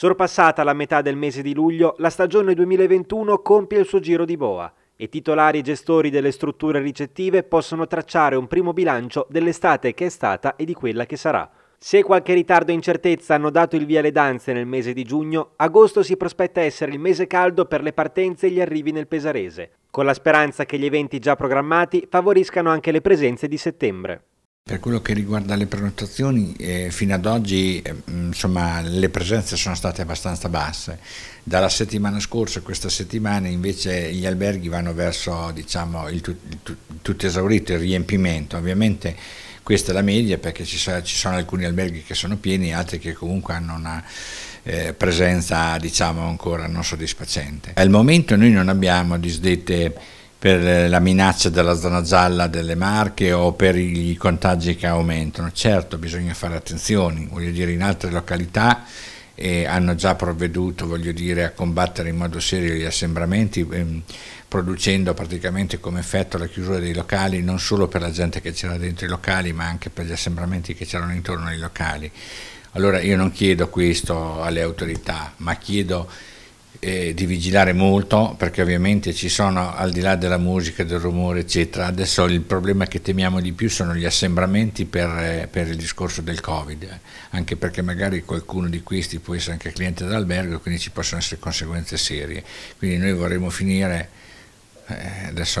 Sorpassata la metà del mese di luglio, la stagione 2021 compie il suo giro di boa e titolari e gestori delle strutture ricettive possono tracciare un primo bilancio dell'estate che è stata e di quella che sarà. Se qualche ritardo e incertezza hanno dato il via alle danze nel mese di giugno, agosto si prospetta essere il mese caldo per le partenze e gli arrivi nel Pesarese, con la speranza che gli eventi già programmati favoriscano anche le presenze di settembre. Per quello che riguarda le prenotazioni, eh, fino ad oggi eh, mm, insomma, le presenze sono state abbastanza basse. Dalla settimana scorsa a questa settimana invece gli alberghi vanno verso diciamo, il, tu, il tu, tutto esaurito, il riempimento. Ovviamente questa è la media perché ci, sa, ci sono alcuni alberghi che sono pieni, e altri che comunque hanno una eh, presenza diciamo, ancora non soddisfacente. Al momento noi non abbiamo disdette per eh, la minaccia della zona gialla delle Marche o per i contagi che aumentano. Certo, bisogna fare attenzione, voglio dire, in altre località eh, hanno già provveduto, voglio dire, a combattere in modo serio gli assembramenti, eh, producendo praticamente come effetto la chiusura dei locali, non solo per la gente che c'era dentro i locali, ma anche per gli assembramenti che c'erano intorno ai locali. Allora io non chiedo questo alle autorità, ma chiedo eh, di vigilare molto perché ovviamente ci sono al di là della musica, del rumore eccetera, adesso il problema che temiamo di più sono gli assembramenti per, eh, per il discorso del Covid, eh. anche perché magari qualcuno di questi può essere anche cliente dell'albergo quindi ci possono essere conseguenze serie, quindi noi vorremmo finire eh, adesso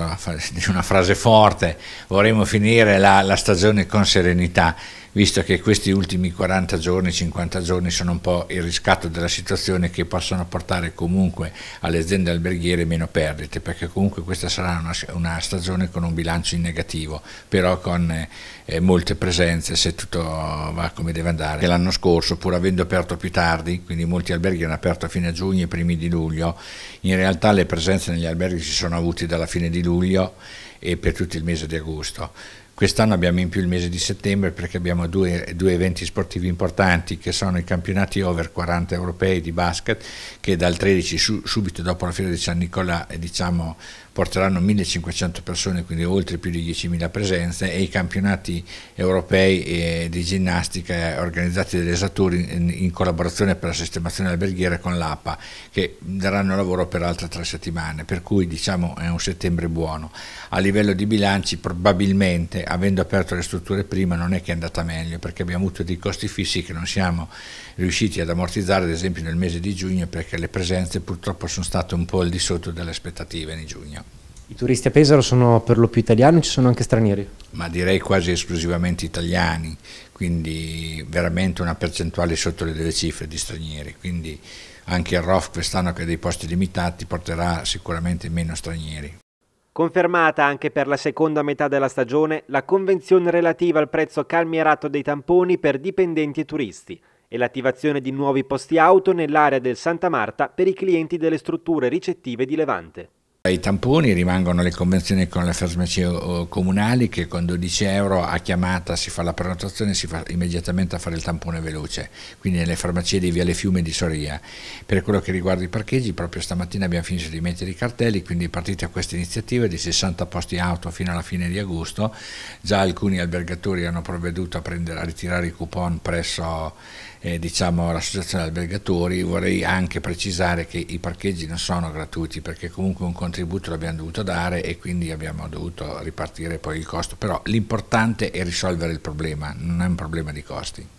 una frase forte, vorremmo finire la, la stagione con serenità visto che questi ultimi 40 giorni, 50 giorni sono un po' il riscatto della situazione che possono portare comunque alle aziende alberghiere meno perdite, perché comunque questa sarà una, una stagione con un bilancio in negativo, però con eh, molte presenze se tutto va come deve andare. L'anno scorso, pur avendo aperto più tardi, quindi molti alberghi hanno aperto a fine giugno e primi di luglio, in realtà le presenze negli alberghi si sono avute dalla fine di luglio e per tutto il mese di agosto Quest'anno abbiamo in più il mese di settembre perché abbiamo due, due eventi sportivi importanti che sono i campionati over 40 europei di basket che dal 13 su, subito dopo la fiera di San Nicolà eh, diciamo, porteranno 1500 persone, quindi oltre più di 10.000 presenze e i campionati europei eh, di ginnastica eh, organizzati dall'Esaturi in, in, collaborazione per la sistemazione alberghiera con l'APA che daranno lavoro per altre tre settimane, per cui diciamo è un settembre buono. A livello di bilanci probabilmente avendo aperto le strutture prima non è che è andata meglio perché abbiamo avuto dei costi fissi che non siamo riusciti ad ammortizzare ad esempio nel mese di giugno perché le presenze purtroppo sono state un po' al di sotto delle aspettative di giugno. I turisti a Pesaro sono per lo più italiani o ci sono anche stranieri? Ma direi quasi esclusivamente italiani, quindi veramente una percentuale sotto le delle cifre di stranieri, quindi anche il ROF quest'anno che ha dei posti limitati porterà sicuramente meno stranieri. Confermata anche per la seconda metà della stagione la convenzione relativa al prezzo calmierato dei tamponi per dipendenti e turisti e l'attivazione di nuovi posti auto nell'area del Santa Marta per i clienti delle strutture ricettive di Levante ai tamponi rimangono le convenzioni con le farmacie eh, comunali che con 12 euro a chiamata si fa la prenotazione e si fa immediatamente a fare il tampone veloce, quindi nelle farmacie di Viale Fiume di Soria. Per quello che riguarda i parcheggi, proprio stamattina abbiamo finito di mettere i cartelli, quindi partite a questa iniziativa di 60 posti auto fino alla fine di agosto, già alcuni albergatori hanno provveduto a, prendere, a ritirare i coupon presso eh, diciamo, l'Associazione Albergatori, vorrei anche precisare che i parcheggi non sono gratuiti perché comunque un contributo l'abbiamo dovuto dare e quindi abbiamo dovuto ripartire poi il costo, però l'importante è risolvere il problema, non è un problema di costi.